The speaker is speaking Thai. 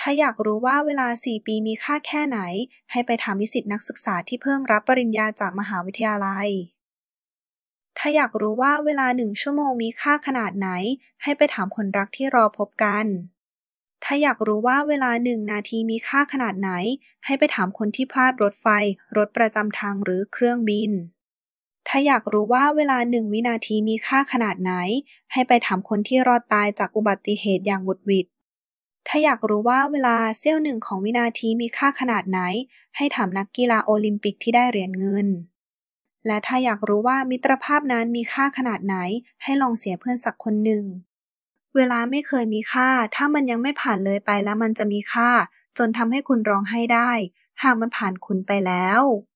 ถ้าอยากรู้ว่าเวลา4ปีมีค่าแค่ไหน ให้ไปถามนิสิตนักศึกษาที่เพิ่งรับปริญญาจากมหาวิทยาลัย ถ้าอยากรู้ว่าเวลาหนึ่งชั่วโมงมีค่าขนาดไหน ให้ไปถามคนรักที่รอพบกัน ถ้าอยากรู้ว่าเวลาหนึ่งนาทีมีค่าขนาดไหน ให้ไปถามคนที่พลาดรถไฟ รถประจำทางหรือเครื่องบิน ถ้าอยากรู้ว่าเวลาหนึ่งวินาทีมีค่าขนาดไหน ให้ไปถามคนที่รอดตายจากอุบัติเหตุอย่างวุดวิดถ้าอยากรู้ว่าเวลาเซี่ยวหนึ่งของวินาทีมีค่าขนาดไหน ให้ถามนักกีฬาโอลิมปิกที่ได้เหรียญเงิน และถ้าอยากรู้ว่ามิตรภาพนั้นมีค่าขนาดไหน ให้ลองเสียเพื่อนสักคนหนึ่ง เวลาไม่เคยมีค่า ถ้ามันยังไม่ผ่านเลยไปแล้วมันจะมีค่าจนทำให้คุณร้องไห้ได้ หากมันผ่านคุณไปแล้ว